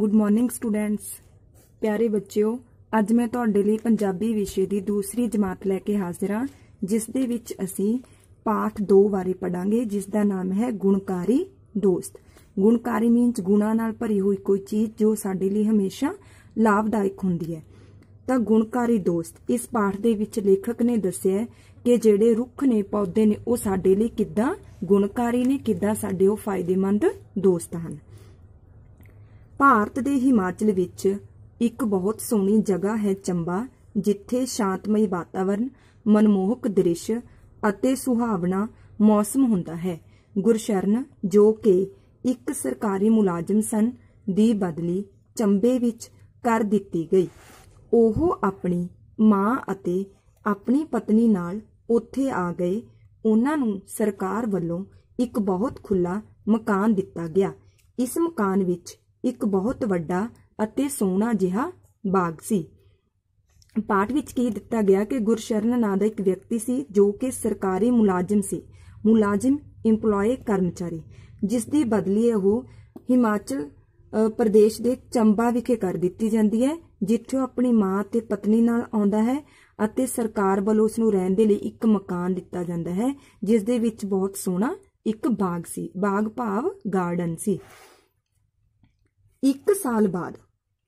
good morning students ਪਿਆਰੇ ਬੱਚਿਓ ਅੱਜ ਮੈਂ ਤੁਹਾਡੇ ਲਈ ਪੰਜਾਬੀ ਵਿਸ਼ੇ ਦੀ ਦੂਸਰੀ ਜਮਾਤ ਲੈ ਕੇ ਹਾਜ਼ਰ ਹਾਂ ਜਿਸ ਦੇ ਵਿੱਚ ਅਸੀਂ ਪਾਠ 2 ਬਾਰੇ ਪੜਾਂਗੇ ਜਿਸ ਦਾ ਨਾਮ ਹੈ ਗੁਣਕਾਰੀ ਦੋਸਤ ਗੁਣਕਾਰੀ ਮੀਨਸ ਗੁਣਾ ਨਾਲ ਭਰੀ ਹੋਈ ਕੋਈ ਚੀਜ਼ ਜੋ ਸਾਡੇ ਲਈ ਹਮੇਸ਼ਾ ਲਾਭਦਾਇਕ ਹੁੰਦੀ ਹੈ ਤਾਂ ਗੁਣਕਾਰੀ ਦੋਸਤ ਇਸ ਪਾਠ ਦੇ ਵਿੱਚ ਲੇਖਕ ਨੇ ਦੱਸਿਆ ਕਿ ਜਿਹੜੇ ਰੁੱਖ ਨੇ ਪੌਦੇ ਨੇ ਉਹ ਸਾਡੇ ਲਈ ਕਿੱਦਾਂ ਗੁਣਕਾਰੀ ਨੇ ਕਿੱਦਾਂ ਸਾਡੇ ਉਹ ਫਾਇਦੇਮੰਦ ਦੋਸਤ ਹਨ ਭਾਰਤ ਦੇ ਹਿਮਾਚਲ ਵਿੱਚ ਇੱਕ ਬਹੁਤ ਸੋਹਣੀ ਜਗ੍ਹਾ ਹੈ ਚੰਬਾ ਜਿੱਥੇ ਸ਼ਾਂਤਮਈ ਵਾਤਾਵਰਣ ਮਨਮੋਹਕ ਦ੍ਰਿਸ਼ ਅਤੇ ਸੁਹਾਵਣਾ ਮੌਸਮ ਹੁੰਦਾ ਹੈ ਗੁਰਸ਼ਰਨ ਜੋ ਕਿ ਇੱਕ ਸਰਕਾਰੀ ਮੁਲਾਜ਼ਮ ਸਨ ਦੀ ਬਦਲੀ ਚੰਬੇ ਵਿੱਚ ਕਰ ਦਿੱਤੀ ਗਈ ਉਹ ਆਪਣੀ ਮਾਂ ਅਤੇ ਆਪਣੀ ਪਤਨੀ ਨਾਲ ਉੱਥੇ ਆ ਗਏ ਉਹਨਾਂ ਨੂੰ ਸਰਕਾਰ ਵੱਲੋਂ ਇੱਕ ਬਹੁਤ ਖੁੱਲਾ ਮਕਾਨ ਦਿੱਤਾ ਗਿਆ ਇਸ ਮਕਾਨ ਵਿੱਚ ਇੱਕ ਬਹੁਤ ਵੱਡਾ ਅਤੇ ਸੋਹਣਾ ਜਿਹਾ ਬਾਗ ਸੀ ਪਾਠ ਵਿੱਚ ਕੀ ਦਿੱਤਾ ਗਿਆ ਕਿ ਗੁਰਸ਼ਰਨ ਨਾਂ ਦਾ ਇੱਕ ਵਿਅਕਤੀ ਸੀ ਜੋ ਕਿ ਸਰਕਾਰੀ ਮੁਲਾਜ਼ਮ ਸੀ ਮੁਲਾਜ਼ਮ EMPLOYE ਕਰਮਚਾਰੀ ਜਿਸ ਦੀ ਬਦਲੀ ਉਹ ਹਿਮਾਚਲ ਪ੍ਰਦੇਸ਼ ਦੇ ਚੰਬਾ ਵਿਖੇ ਕਰ ਦਿੱਤੀ ਜਾਂਦੀ ਹੈ ਜਿੱਥੇ ਉਹ ਆਪਣੀ ਮਾਂ ਤੇ ਪਤਨੀ ਨਾਲ ਆਉਂਦਾ ਹੈ ਅਤੇ ਸਰਕਾਰ ਵੱਲੋਂ ਉਸ ਨੂੰ ਰਹਿਣ ਦੇ ਲਈ ਇੱਕ ਮਕਾਨ ਦਿੱਤਾ ਜਾਂਦਾ ਹੈ ਜਿਸ ਦੇ ਵਿੱਚ ਬਹੁਤ ਸੋਹਣਾ ਇੱਕ ਬਾਗ ਸੀ ਬਾਗ ਭਾਵ ਗਾਰਡਨ ਸੀ ਇੱਕ ਸਾਲ ਬਾਅਦ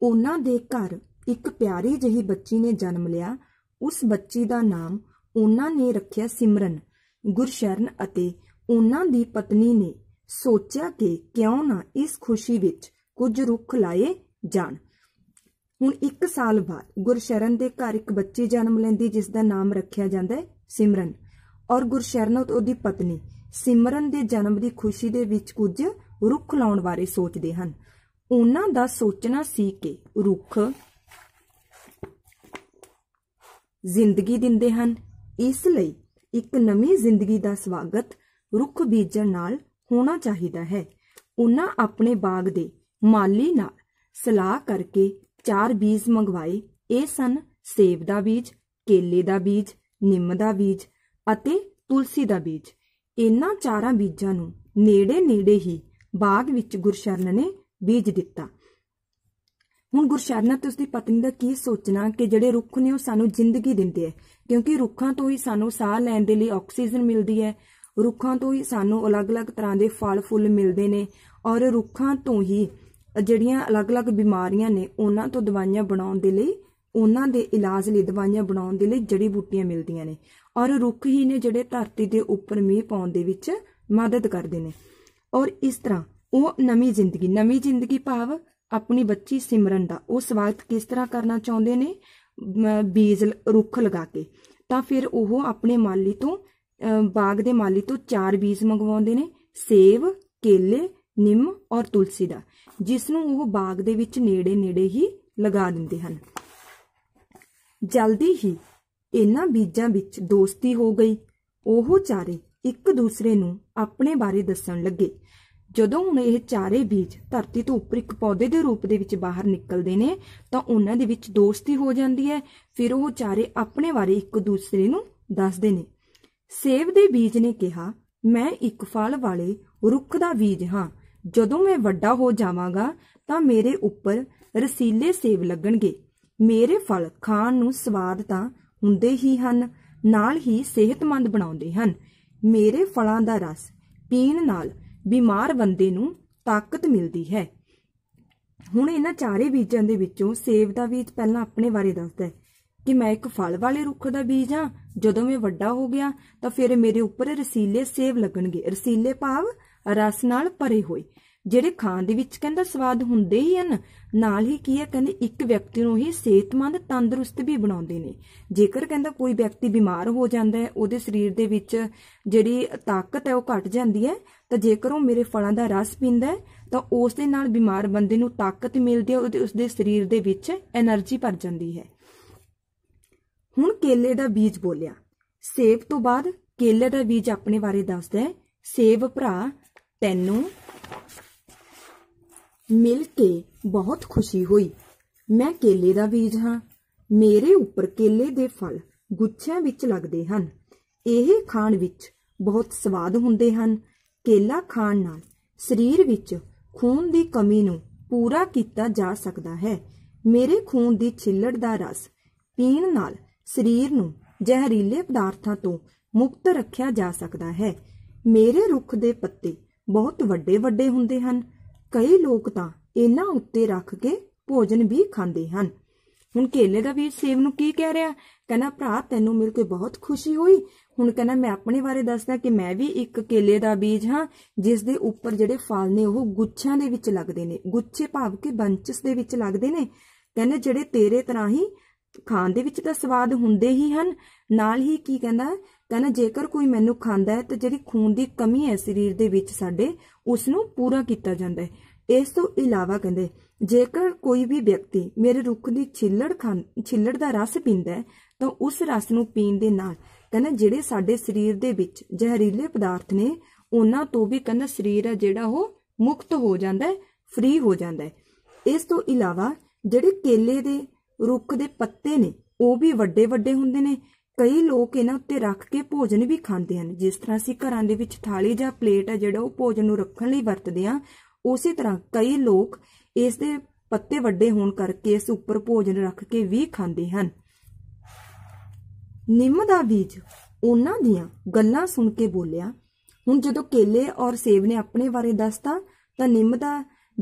ਉਹਨਾਂ ਦੇ ਘਰ ਇੱਕ ਪਿਆਰੀ ਜਿਹੀ ਬੱਚੀ ਨੇ ਜਨਮ ਲਿਆ ਉਸ ਬੱਚੀ ਦਾ ਨਾਮ ਉਹਨਾਂ ਨੇ ਰੱਖਿਆ ਸਿਮਰਨ ਗੁਰਸ਼ਰਨ ਅਤੇ ਉਹਨਾਂ ਦੀ ਪਤਨੀ ਨੇ ਸੋਚਿਆ ਕਿ ਕਿਉਂ ਨਾ ਇਸ ਖੁਸ਼ੀ ਵਿੱਚ ਕੁਝ ਰੁੱਖ ਲਾਏ ਜਾਣ ਹੁਣ 1 ਸਾਲ ਬਾਅਦ ਗੁਰਸ਼ਰਨ ਦੇ ਘਰ ਇੱਕ ਬੱਚੀ ਜਨਮ ਲੈਂਦੀ ਜਿਸ ਦਾ ਨਾਮ ਰੱਖਿਆ ਜਾਂਦਾ ਹੈ ਸਿਮਰਨ ਔਰ ਗੁਰਸ਼ਰਨ ਉਹਦੀ ਪਤਨੀ ਸਿਮਰਨ ਦੇ ਜਨਮ ਦੀ ਖੁਸ਼ੀ ਦੇ ਵਿੱਚ ਕੁਝ ਰੁੱਖ ਲਾਉਣ ਬਾਰੇ ਸੋਚਦੇ ਹਨ ਉਹਨਾਂ ਦਾ ਸੋਚਣਾ ਸੀ ਕਿ ਰੁੱਖ ਜ਼ਿੰਦਗੀ ਦਿੰਦੇ ਹਨ ਇਸ ਲਈ ਇੱਕ ਨਵੀਂ ਜ਼ਿੰਦਗੀ ਦਾ ਸਵਾਗਤ ਰੁੱਖ ਬੀਜਣ ਨਾਲ ਹੋਣਾ ਚਾਹੀਦਾ ਹੈ ਉਹਨਾਂ ਆਪਣੇ ਬਾਗ ਦੇ ਮਾਲੀ ਨਾਲ ਸਲਾਹ ਕਰਕੇ ਚਾਰ ਬੀਜ ਮੰਗਵਾਏ ਇਹ ਸਨ ਸੇਬ ਦਾ ਬੀਜ ਕੇਲੇ ਦਾ ਬੀਜ ਨਿੰਮ ਦਾ ਬੀਜ ਅਤੇ ਤੁਲਸੀ ਦਾ ਬੀਜ ਇਹਨਾਂ ਚਾਰਾਂ ਬੀਜਾਂ ਨੂੰ ਨੇੜੇ ਨੇੜੇ ਹੀ ਬਾਗ ਵਿੱਚ ਗੁਰਸ਼ਰਨ ਨੇ ਬੀਜ ਦਿੱਤਾ ਹੁਣ ਗੁਰਸ਼ਰਨ ਨੇ ਉਸਦੀ ਪਤਨੀ ਦਾ ਕੀ ਸੋਚਣਾ ਕਿ ਜਿਹੜੇ ਰੁੱਖ ਨੇ ਉਹ ਸਾਨੂੰ ਜ਼ਿੰਦਗੀ ਦਿੰਦੇ ਐ ਕਿਉਂਕਿ ਰੁੱਖਾਂ ਤੋਂ ਹੀ ਸਾਨੂੰ ਸਾਹ ਲੈਣ ਦੇ ਲਈ ਆਕਸੀਜਨ ਮਿਲਦੀ ਐ ਰੁੱਖਾਂ ਤੋਂ ਹੀ ਸਾਨੂੰ ਅਲੱਗ-ਅਲੱਗ ਤਰ੍ਹਾਂ ਦੇ ਫਲ ਫੁੱਲ ਮਿਲਦੇ ਨੇ ਔਰ ਰੁੱਖਾਂ ਤੋਂ ਹੀ ਜਿਹੜੀਆਂ ਅਲੱਗ-ਅਲੱਗ ਬਿਮਾਰੀਆਂ ਨੇ ਉਹਨਾਂ ਤੋਂ ਦਵਾਈਆਂ ਬਣਾਉਣ ਦੇ ਲਈ ਉਹਨਾਂ ਦੇ ਇਲਾਜ ਲਈ ਦਵਾਈਆਂ ਬਣਾਉਣ ਦੇ ਲਈ ਜੜੀ ਬੂਟੀਆਂ ਮਿਲਦੀਆਂ ਨੇ ਔਰ ਰੁੱਖ ਹੀ ਨੇ ਜਿਹੜੇ ਧਰਤੀ ਦੇ ਉੱਪਰ ਮੀਂਹ ਪਾਉਣ ਦੇ ਵਿੱਚ ਮਦਦ ਕਰਦੇ ਨੇ ਔਰ ਇਸ ਤਰ੍ਹਾਂ ਉਹ ਨਵੀਂ ਜ਼ਿੰਦਗੀ ਨਵੀਂ ਜ਼ਿੰਦਗੀ ਭਾਵ ਆਪਣੀ ਬੱਚੀ ਸਿਮਰਨ ਦਾ ਉਹ ਸਵਾਗਤ ਕਿਸ ਤਰ੍ਹਾਂ ਕਰਨਾ ਚਾਹੁੰਦੇ ਨੇ ਬੀਜ ਰੁੱਖ ਲਗਾ ਕੇ ਤਾਂ ਫਿਰ ਉਹ ਆਪਣੇ ਮਾਲੀ ਤੋਂ ਬਾਗ ਦੇ ਮਾਲੀ ਤੋਂ ਚਾਰ ਬੀਜ ਮੰਗਵਾਉਂਦੇ ਨੇ ਸੇਵ ਕੇਲੇ ਨਿੰਮ ਔਰ ਤੁਲਸੀ ਦਾ ਜਿਸ ਨੂੰ ਉਹ ਬਾਗ ਦੇ ਵਿੱਚ ਨੇੜੇ ਨੇੜੇ ਹੀ ਲਗਾ ਦਿੰਦੇ ਹਨ ਜਲਦੀ ਹੀ ਇਹਨਾਂ ਬੀਜਾਂ ਵਿੱਚ ਦੋਸਤੀ ਹੋ ਗਈ ਉਹ ਚਾਰੇ ਇੱਕ ਦੂਸਰੇ ਨੂੰ ਆਪਣੇ ਬਾਰੇ ਦੱਸਣ ਲੱਗੇ ਜਦੋਂ ਹੁਣ ਇਹ ਚਾਰੇ ਬੀਜ ਧਰਤੀ ਤੋਂ ਉੱਪਰ ਇੱਕ ਪੌਦੇ ਦੇ ਰੂਪ ਦੇ ਵਿੱਚ ਬਾਹਰ ਨਿਕਲਦੇ ਨੇ ਤਾਂ ਉਹਨਾਂ ਦੇ ਵਿੱਚ ਦੋਸਤੀ ਹੋ ਜਾਂਦੀ ਹੈ ਫਿਰ ਉਹ ਚਾਰੇ ਆਪਣੇ ਬਾਰੇ ਇੱਕ ਦੂਸਰੇ ਨੂੰ ਦੱਸਦੇ ਨੇ ਸੇਬ ਦੇ ਬੀਜ ਨੇ ਕਿਹਾ ਮੈਂ ਇੱਕ ਫਲ ਵਾਲੇ ਰੁੱਖ ਦਾ ਬੀਜ ਹਾਂ ਜਦੋਂ ਮੈਂ ਵੱਡਾ ਹੋ ਜਾਵਾਂਗਾ ਤਾਂ ਮੇਰੇ ਉੱਪਰ ਰਸੀਲੇ ਸੇਬ ਲੱਗਣਗੇ ਮੇਰੇ ਫਲ ਖਾਣ ਨੂੰ ਸਵਾਦ ਤਾਂ ਹੁੰਦੇ ਹੀ ਹਨ ਨਾਲ ਹੀ ਸਿਹਤਮੰਦ ਬਣਾਉਂਦੇ ਹਨ ਮੇਰੇ ਫਲਾਂ ਦਾ ਰਸ ਪੀਣ ਨਾਲ ਬਿਮਾਰ ਬੰਦੇ ਨੂੰ ਤਾਕਤ ਮਿਲਦੀ ਹੈ ਹੁਣ ਇਹਨਾਂ ਚਾਰੇ ਬੀਜਾਂ ਦੇ ਵਿੱਚੋਂ ਸੇਬ ਦਾ ਬੀਜ ਪਹਿਲਾਂ ਆਪਣੇ ਬਾਰੇ ਦੱਸਦਾ ਹੈ ਕਿ ਮੈਂ ਇੱਕ ਫਲ ਵਾਲੇ ਰੁੱਖ ਦਾ ਬੀਜ ਹਾਂ ਜਦੋਂ ਮੈਂ ਵੱਡਾ ਹੋ ਗਿਆ ਤਾਂ ਫਿਰ ਮੇਰੇ ਉੱਪਰ ਰਸੀਲੇ ਸੇਬ ਲੱਗਣਗੇ ਰਸੀਲੇ ਭਾਵ ਰਸ ਨਾਲ ਭਰੇ ਹੋਏ ਜਿਹੜੇ ਖਾਣ ਦੇ ਵਿੱਚ ਕਹਿੰਦਾ ਸਵਾਦ ਹੁੰਦੇ ਹੀ ਹਨ ਨਾਲ ਹੀ ਕੀ ਹੈ ਕਹਿੰਦੇ ਇੱਕ ਵਿਅਕਤੀ ਨੂੰ ਹੀ ਸਿਹਤਮੰਦ ਤੰਦਰੁਸਤ ਵੀ ਬਣਾਉਂਦੇ ਨੇ ਜੇਕਰ ਕਹਿੰਦਾ ਕੋਈ ਵਿਅਕਤੀ ਬਿਮਾਰ ਹੋ ਜਾਂਦਾ ਹੈ ਉਹਦੇ ਸਰੀਰ ਦੇ ਵਿੱਚ ਜਿਹੜੀ ਤਾਕਤ ਹੈ ਉਹ ਘਟ ਜਾਂਦੀ ਹੈ ਤਾਂ ਜੇਕਰ ਉਹ ਮੇਰੇ ਫਲਾਂ ਦਾ ਰਸ ਪੀਂਦਾ ਹੈ ਤਾਂ ਉਸ ਦੇ ਨਾਲ ਬਿਮਾਰ ਬੰਦੇ ਨੂੰ ਤਾਕਤ ਮਿਲਦੀ ਹੈ ਉਹਦੇ ਉਸ ਦੇ ਸਰੀਰ ਦੇ ਵਿੱਚ એનર્ਜੀ ਭਰ ਜਾਂਦੀ ਹੈ ਹੁਣ ਕੇਲੇ ਦਾ ਬੀਜ ਬੋਲਿਆ ਸੇਬ ਤੋਂ ਬਾਅਦ ਕੇਲੇ ਦਾ ਬੀਜ ਆਪਣੇ ਬਾਰੇ ਦੱਸਦਾ ਹੈ ਸੇਬ ਭਰਾ ਤੈਨੂੰ ਮਿਲ ਕੇ ਬਹੁਤ ਖੁਸ਼ੀ ਹੋਈ ਮੈਂ ਕੇਲੇ ਦਾ ਬੀਜ ਹਾਂ ਮੇਰੇ ਉੱਪਰ ਕੇਲੇ ਦੇ ਫਲ ਗੁੱਛਿਆਂ ਵਿੱਚ ਲੱਗਦੇ ਹਨ ਇਹ ਖਾਣ ਵਿੱਚ ਬਹੁਤ ਸਵਾਦ ਹੁੰਦੇ ਹਨ ਕੇਲਾ ਖਾਣ ਨਾਲ ਸਰੀਰ ਵਿੱਚ ਖੂਨ ਦੀ ਕਮੀ ਨੂੰ ਪੂਰਾ ਕੀਤਾ ਜਾ ਸਕਦਾ ਹੈ ਮੇਰੇ ਖੂਨ ਦੀ ਛਿੱਲੜ ਦਾ ਰਸ ਪੀਣ ਨਾਲ ਸਰੀਰ ਨੂੰ ਜ਼ਹਿਰੀਲੇ ਪਦਾਰਥਾਂ ਤੋਂ ਮੁਕਤ ਰੱਖਿਆ ਜਾ ਸਕਦਾ ਹੈ ਮੇਰੇ ਰੁੱਖ ਦੇ ਪੱਤੇ ਬਹੁਤ ਵੱਡੇ ਵੱਡੇ ਹੁੰਦੇ ਹਨ ਕਈ ਲੋਕ ਤਾਂ ਇਹਨਾਂ ਉੱਤੇ ਰੱਖ ਕੇ ਭੋਜਨ ਵੀ ਖਾਂਦੇ ਹਨ ਹੁਣ ਕੇਲੇ ਦਾ ਵੀਰ ਸੇਵ ਨੂੰ ਕੀ ਕਹਿ ਰਿਹਾ ਕਹਿੰਦਾ ਭਰਾ ਤੈਨੂੰ ਮਿਲ ਕੇ ਬਹੁਤ ਖੁਸ਼ੀ ਹੋਈ ਹੁਣ ਕਹਿੰਦਾ ਮੈਂ ਆਪਣੇ ਬਾਰੇ ਦੱਸਦਾ ਕਿ ਮੈਂ ਵੀ ਇੱਕ ਕੇਲੇ ਦਾ ਬੀਜ ਹਾਂ ਜਿਸ ਦੇ ਉੱਪਰ ਜਿਹੜੇ ਫਲ ਨੇ ਉਹ ਗੁੱਛਾਂ ਦੇ ਵਿੱਚ ਲੱਗਦੇ ਨੇ ਗੁੱਛੇ ਭਾਵ ਕਿ ਬੰਚਸ ਦੇ ਵਿੱਚ ਲੱਗਦੇ ਨੇ ਕਹਿੰਦਾ ਜਿਹੜੇ ਤੇਰੇ ਤਰ੍ਹਾਂ ਹੀ ਖਾਣ ਦੇ ਵਿੱਚ ਤਾਂ ਸਵਾਦ ਹੁੰਦੇ ਹੀ ਹਨ ਨਾਲ ਹੀ ਕੀ ਕਹਿੰਦਾ ਕਹਿੰਦਾ ਜੇਕਰ ਕੋਈ ਮੈਨੂੰ ਖਾਂਦਾ ਹੈ ਤਾਂ ਜਿਹੜੀ ਖੂਨ ਦੀ ਕਮੀ ਹੈ ਸਰੀਰ ਦੇ ਵਿੱਚ ਸਾਡੇ ਉਸ ਨੂੰ ਪੂਰਾ ਕੀਤਾ ਜਾਂਦਾ ਹੈ ਇਸ ਤੋਂ ਇਲਾਵਾ ਕਹਿੰਦੇ ਜੇਕਰ ਕੋਈ ਵੀ ਵਿਅਕਤੀ ਮੇਰੇ ਰੁੱਖ ਦੀ ਛਿੱਲੜ ਖਾਂ ਛਿੱਲੜ ਦਾ ਰਸ ਪੀਂਦਾ ਤਾਂ ਉਸ ਰਸ ਨੂੰ ਪੀਣ ਦੇ ਨਾਲ ਕਹਿੰਦਾ ਜਿਹੜੇ ਸਾਡੇ ਸਰੀਰ ਦੇ ਵਿੱਚ ਜ਼ਹਿਰੀਲੇ ਪਦਾਰਥ ਨੇ ਉਹਨਾਂ ਤੋਂ ਵੀ ਕਹਿੰਦਾ ਸਰੀਰ ਹੈ ਜਿਹੜਾ ਉਹ ਮੁਕਤ ਹੋ ਜਾਂਦਾ ਹੈ ਫ੍ਰੀ ਹੋ ਜਾਂਦਾ ਹੈ ਇਸ ਤੋਂ ਇਲਾਵਾ ਜਿਹੜੇ ਕੇਲੇ ਦੇ ਰੁੱਖ ਦੇ ਪੱਤੇ ਨੇ ਉਹ ਵੀ ਵੱਡੇ ਵੱਡੇ ਹੁੰਦੇ ਨੇ ਕਈ ਲੋਕ ਇਹਨਾਂ ਉੱਤੇ ਰੱਖ ਕੇ ਭੋਜਨ ਵੀ ਖਾਂਦੇ ਹਨ ਜਿਸ ਤਰ੍ਹਾਂ ਅਸੀਂ ਘਰਾਂ ਦੇ ਵਿੱਚ ਥਾਲੀ ਜਾਂ ਪਲੇਟ ਹੈ ਜਿਹੜਾ ਉਹ ਭੋਜਨ ਨੂੰ ਰੱਖਣ ਲਈ ਵਰਤਦੇ ਆ ਉਸੇ ਤਰ੍ਹਾਂ ਕਈ ਲੋਕ ਇਸ ਦੇ ਪੱਤੇ ਵੱਡੇ ਹੋਣ ਕਰਕੇ ਇਸ ਉੱਪਰ ਭੋਜਨ ਰੱਖ ਕੇ ਵੀ ਖਾਂਦੇ ਹਨ ਨਿੰਮ ਦਾ ਬੀਜ ਉਹਨਾਂ ਦੀਆਂ ਗੱਲਾਂ ਸੁਣ ਕੇ ਬੋਲਿਆ ਹੁਣ ਜਦੋਂ ਕੇਲੇ ਔਰ ਸੇਬ ਨੇ ਆਪਣੇ ਬਾਰੇ ਦੱਸਤਾ ਤਾਂ ਨਿੰਮ ਦਾ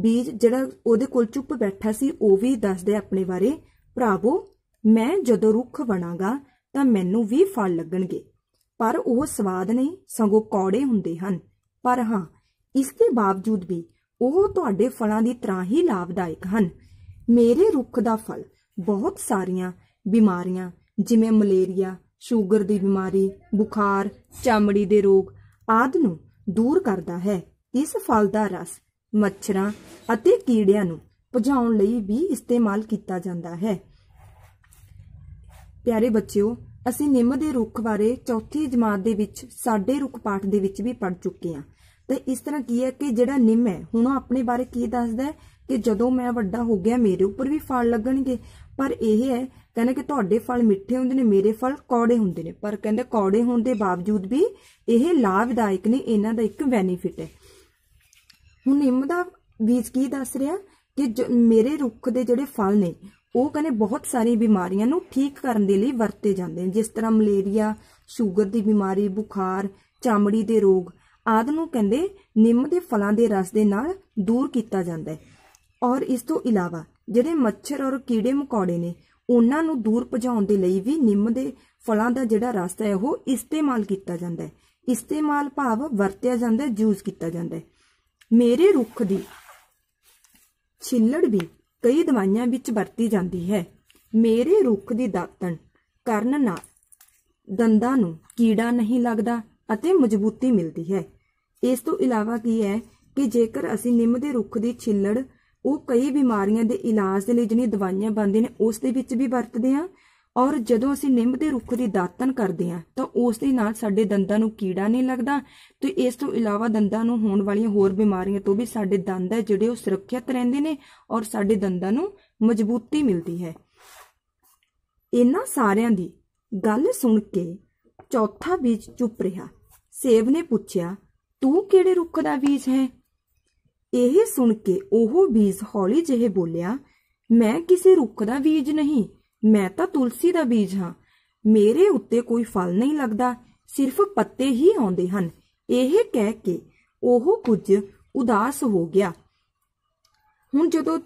ਬੀਜ ਜਿਹੜਾ ਉਹਦੇ ਕੋਲ ਚੁੱਪ ਬੈਠਾ ਸੀ ਉਹ ਵੀ ਦੱਸਦੇ ਆਪਣੇ ਬਾਰੇ ਭਰਾਵੋ ਮੈਂ ਜਦੋਂ ਰੁੱਖ ਬਣਾਗਾ ਤਾਂ ਮੈਨੂੰ ਵੀ ਫਲ ਲੱਗਣਗੇ ਪਰ ਉਹ ਸਵਾਦ ਨਹੀਂ ਸਗੋਂ ਕੌੜੇ ਹੁੰਦੇ ਹਨ ਪਰ ਹਾਂ ਇਸ ਦੇ ਬਾਵਜੂਦ ਵੀ ਉਹ ਤੁਹਾਡੇ ਫਲਾਂ ਦੀ ਤਰ੍ਹਾਂ ਹੀ ਲਾਭਦਾਇਕ ਹਨ ਮੇਰੇ ਰੁੱਖ ਦਾ ਫਲ ਬਹੁਤ ਸਾਰੀਆਂ ਬਿਮਾਰੀਆਂ ਜਿਵੇਂ ਮਲੇਰੀਆ ਸ਼ੂਗਰ ਦੀ ਬਿਮਾਰੀ ਬੁਖਾਰ ਚਮੜੀ ਦੇ ਰੋਗ ਆਦ ਨੂੰ ਦੂਰ ਕਰਦਾ ਹੈ ਇਸ ਫਲ ਦਾ ਰਸ ਮੱਛਰਾਂ ਅਤੇ ਕੀੜਿਆਂ ਨੂੰ ਭਜਾਉਣ ਲਈ ਵੀ ਇਸਤੇਮਾਲ ਕੀਤਾ ਜਾਂਦਾ ਹੈ ਪਿਆਰੇ ਬੱਚਿਓ ਅਸੀਂ ਨਿੰਮ ਦੇ ਰੁੱਖ ਬਾਰੇ ਚੌਥੀ ਜਮਾਤ ਦੇ ਵਿੱਚ ਸਾਡੇ ਰੁੱਖ ਪਾਠ ਦੇ ਵਿੱਚ ਵੀ ਪੜ ਚੁੱਕੇ ਹਾਂ ਤੇ ਇਸ ਤਰ੍ਹਾਂ ਕੀ ਹੈ ਕਿ ਜਿਹੜਾ ਨਿੰਮ ਹੈ ਹੁਣ ਉਹ ਆਪਣੇ ਬਾਰੇ ਕੀ ਦੱਸਦਾ ਹੈ ਕਿ ਜਦੋਂ ਮੈਂ ਵੱਡਾ ਹੋ ਗਿਆ ਮੇਰੇ ਉੱਪਰ ਵੀ ਫਲ ਲੱਗਣਗੇ ਪਰ ਇਹ ਹੈ ਕਹਿੰਦੇ ਕਿ ਤੁਹਾਡੇ ਫਲ ਮਿੱਠੇ ਹੁੰਦੇ ਨੇ ਮੇਰੇ ਫਲ ਕੌੜੇ ਹੁੰਦੇ ਨੇ ਪਰ ਕਹਿੰਦੇ ਕੌੜੇ ਹੋਣ ਦੇ ਬਾਵਜੂਦ ਵੀ ਇਹ ਲਾਭਦਾਇਕ ਨੇ ਇਹਨਾਂ ਦਾ ਇੱਕ ਬੈਨੀਫਿਟ ਹੈ ਹੁਣ ਨਿੰਮ ਦਾ ਬੀਜ ਕੀ ਦੱਸ ਰਿਹਾ ਕਿ ਮੇਰੇ ਰੁੱਖ ਦੇ ਜਿਹੜੇ ਫਲ ਨੇ ਉਹ ਕਹਿੰਦੇ ਬਹੁਤ ਸਾਰੀਆਂ ਬਿਮਾਰੀਆਂ ਨੂੰ ਠੀਕ ਕਰਨ ਦੇ ਲਈ ਵਰਤੇ ਜਾਂਦੇ ਨੇ ਜਿਸ ਤਰ੍ਹਾਂ ਮਲੇਰੀਆ ਸ਼ੂਗਰ ਦੀ ਬਿਮਾਰੀ ਬੁਖਾਰ ਚਮੜੀ ਦੇ ਰੋਗ ਆਦ ਨੂੰ ਕਹਿੰਦੇ ਨਿੰਮ ਦੇ ਫਲਾਂ ਦੇ ਰਸ ਦੇ ਨਾਲ ਦੂਰ ਕੀਤਾ ਜਾਂਦਾ ਹੈ ਔਰ ਇਸ ਤੋਂ ਇਲਾਵਾ ਜਿਹੜੇ ਮੱਛਰ ਔਰ ਕੀੜੇ ਮਕੌੜੇ ਨੇ ਉਹਨਾਂ ਨੂੰ ਦੂਰ ਭਜਾਉਣ ਦੇ ਲਈ ਵੀ ਨਿੰਮ ਦੇ ਫਲਾਂ ਦਾ ਜਿਹੜਾ ਰਸ ਹੈ ਉਹ ਇਸਤੇਮਾਲ ਕੀਤਾ ਜਾਂਦਾ ਹੈ ਇਸਤੇਮਾਲ ਭਾਵ ਵਰਤਿਆ ਜਾਂਦਾ ਹੈ ਯੂਜ਼ ਕੀਤਾ ਜਾਂਦਾ ਹੈ ਮੇਰੇ ਰੁੱਖ ਦੀ ਛਿੱਲੜ ਵੀ ਕਈ ਦਵਾਈਆਂ ਵਿੱਚ ਵਰਤੀ ਜਾਂਦੀ ਹੈ ਮੇਰੇ ਰੁੱਖ ਦੀ ਦਾਤਣ ਕਰਨ ਨਾਲ ਦੰਦਾਂ ਨੂੰ ਕੀੜਾ ਨਹੀਂ ਲੱਗਦਾ ਅਤੇ ਮਜ਼ਬੂਤੀ ਮਿਲਦੀ ਹੈ ਇਸ ਤੋਂ ਇਲਾਵਾ ਕੀ ਹੈ ਕਿ ਜੇਕਰ ਅਸੀਂ ਨਿੰਮ ਦੇ ਰੁੱਖ ਦੀ ਛਿੱਲੜ ਉਹ ਕਈ ਬਿਮਾਰੀਆਂ ਦੇ ਇਲਾਜ ਦੇ ਲਈ ਜਿਹੜੀਆਂ ਦਵਾਈਆਂ ਬਣਦੀਆਂ ਨੇ ਉਸ ਦੇ ਵਿੱਚ ਵੀ ਵਰਤਦੇ ਆ ਔਰ ਜਦੋਂ ਅਸੀਂ ਨਿੰਮ ਦੇ ਰੁੱਖ ਦੀ ਦਾਤਨ ਕਰਦੇ ਆ ਤਾਂ ਉਸ ਦੇ ਨਾਲ ਸਾਡੇ ਦੰਦਾਂ ਨੂੰ ਕੀੜਾ ਨਹੀਂ ਲੱਗਦਾ ਤੇ ਇਸ ਤੋਂ ਇਲਾਵਾ ਦੰਦਾਂ ਨੂੰ ਹੋਣ ਵਾਲੀਆਂ ਹੋਰ ਬਿਮਾਰੀਆਂ ਤੋਂ ਵੀ ਸਾਡੇ ਦੰਦ ਹੈ ਜਿਹੜੇ ਉਹ ਸੁਰੱਖਿਅਤ ਰਹਿੰਦੇ ਨੇ ਔਰ ਸਾਡੇ ਦੰਦਾਂ ਨੂੰ ਮਜ਼ਬੂਤੀ ਮਿਲਦੀ ਹੈ ਇਹਨਾਂ ਸਾਰਿਆਂ ਦੀ ਗੱਲ ਸੁਣ ਕੇ ਚੌਥਾ ਬੀਜ ਚੁੱਪ ਰਿਹਾ ਸੇਵ ਨੇ ਪੁੱਛਿਆ ਤੂੰ ਕਿਹੜੇ ਰੁੱਖ ਦਾ ਬੀਜ ਹੈ ਇਹ ਸੁਣ ਕੇ ਉਹ ਬੀਜ ਹੌਲੀ ਜਿਹੇ ਬੋਲਿਆ ਮੈਂ ਕਿਸੇ ਰੁੱਖ ਦਾ ਬੀਜ ਨਹੀਂ ਮੈਂ ਤਾਂ ਤੁਲਸੀ ਦਾ ਬੀਜ ਹਾਂ ਮੇਰੇ ਉੱਤੇ ਕੋਈ ਫਲ ਨਹੀਂ ਲੱਗਦਾ ਸਿਰਫ ਪੱਤੇ ਹੀ ਆਉਂਦੇ ਹਨ ਇਹ ਕਹਿ ਕੇ ਉਹ ਕੁਝ ਉਦਾਸ ਹੋ ਗਿਆ ਹੁਣ ਜਦੋਂ